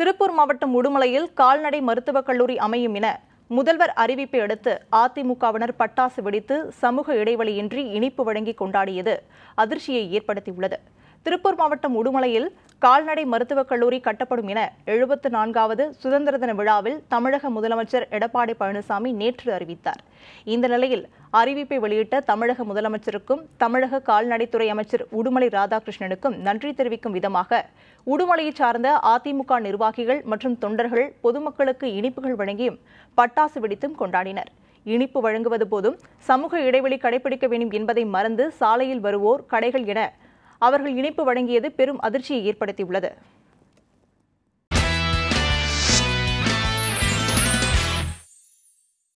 திருப்பூர் மாவட்டம் உடுமலையில் கால்நடை மருத்துவக் கல்லூரி அமையும் என முதல்வர் அறிவிப்பை அடுத்து அதிமுகவினர் பட்டாசு வெடித்து சமூக இடைவெளியின்றி இனிப்பு வழங்கி கொண்டாடியது அதிர்ச்சியை ஏற்படுத்தியுள்ளது திருப்பூர் மாவட்டம் உடுமலையில் கால்நடை மருத்துவக் கல்லூரி கட்டப்படும் என எழுபத்து நான்காவது சுதந்திர தின விழாவில் தமிழக முதலமைச்சர் எடப்பாடி பழனிசாமி நேற்று அறிவித்தார் இந்த நிலையில் அறிவிப்பை வெளியிட்ட தமிழக முதலமைச்சருக்கும் தமிழக கால்நடைத்துறை அமைச்சர் உடுமலை ராதாகிருஷ்ணனுக்கும் நன்றி தெரிவிக்கும் விதமாக உடுமலையை சார்ந்த அதிமுக நிர்வாகிகள் மற்றும் தொண்டர்கள் பொதுமக்களுக்கு இனிப்புகள் வழங்கியும் பட்டாசு வெடித்தும் கொண்டாடினர் இனிப்பு வழங்குவது போதும் சமூக இடைவெளி கடைபிடிக்க வேண்டும் என்பதை மறந்து சாலையில் வருவோர் கடைகள் என அவர்கள் இணைப்பு வழங்கியது பெரும் அதிர்ச்சியை ஏற்படுத்தியுள்ளது